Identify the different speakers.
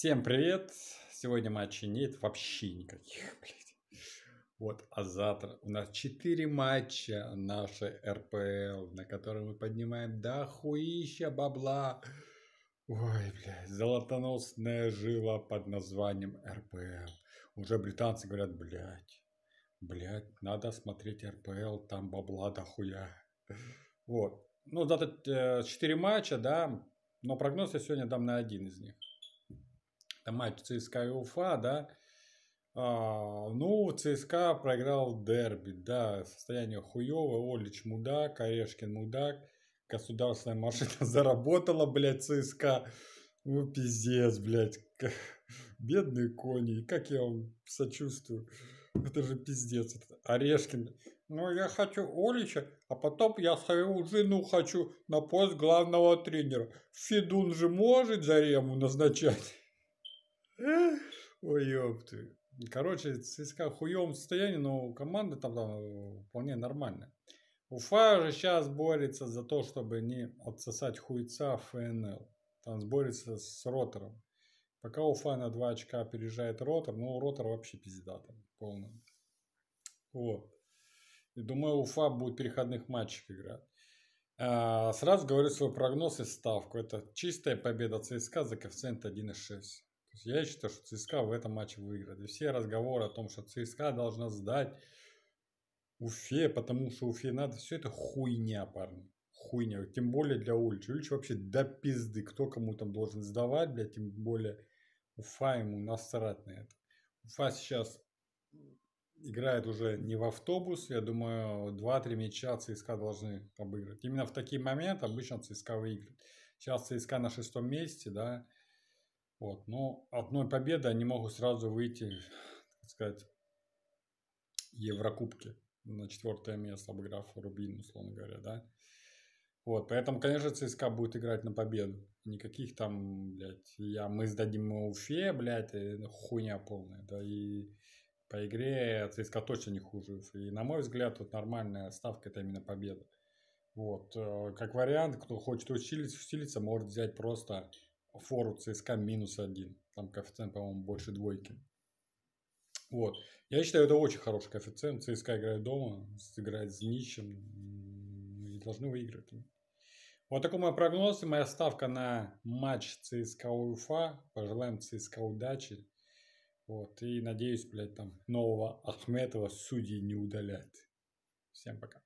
Speaker 1: Всем привет! Сегодня матчей нет вообще никаких, блядь. Вот, а завтра у нас 4 матча нашей РПЛ, на которые мы поднимаем до хуища бабла. Ой, блядь, золотоносная жила под названием РПЛ. Уже британцы говорят, блядь, блядь, надо смотреть РПЛ, там бабла до хуя. Вот. Ну, завтра э, 4 матча, да, но прогноз я сегодня дам на один из них это матч ЦСКА и Уфа, да, а, ну, ЦСКА проиграл дерби, да, состояние хуевое, Олич мудак, Орешкин мудак, государственная машина заработала, блядь, ЦСКА, ну, пиздец, блядь, бедные кони, как я вам сочувствую, это же пиздец, это Орешкин, ну, я хочу Олича, а потом я свою жену хочу на пост главного тренера, Федун же может Зарему назначать. Ой, ёпты. Короче, ЦСКА в хуевом состоянии, но команда там, там вполне нормальная. Уфа же сейчас борется за то, чтобы не отсосать хуйца ФНЛ. Там борется с Ротором. Пока Уфа на 2 очка опережает Ротор, ну, Ротор вообще пизда там полный. Вот. И думаю, Уфа будет переходных матчей играть. А, сразу говорю свой прогноз и ставку. Это чистая победа ЦСКА за коэффициент 1,6. То есть я считаю, что ЦСКА в этом матче выиграет. И все разговоры о том, что ЦСКА должна сдать Уфе, потому что Уфе надо, все это хуйня, парни. Хуйня. Тем более для Ульича. Ульич вообще до пизды. Кто кому там должен сдавать, блядь, тем более Уфа ему насрать на это. Уфа сейчас играет уже не в автобус. Я думаю, 2-3 мяча ЦСКА должны обыграть. Именно в такие моменты обычно ЦСКА выигрывает. Сейчас ЦСКА на шестом месте, да, вот, но одной победы они могут сразу выйти, так сказать, Еврокубки на четвертое место, обыграв Рубин, условно говоря, да. Вот, поэтому, конечно, ЦСКА будет играть на победу. Никаких там, блядь, я, мы сдадим Уфе, блядь, хуйня полная, да, и по игре ЦСКА точно не хуже И, на мой взгляд, вот нормальная ставка – это именно победа. Вот, э, как вариант, кто хочет усилиться, усилиться может взять просто фору ЦСКА минус один. Там коэффициент, по-моему, больше двойки. Вот. Я считаю, это очень хороший коэффициент. ЦСКА играет дома, сыграет с Зеничем и должны выиграть. Вот такой мой прогноз и моя ставка на матч ЦСКА Уфа. Пожелаем ЦСКА удачи. Вот. И надеюсь, блядь, там нового Ахметова судьи не удалят. Всем пока.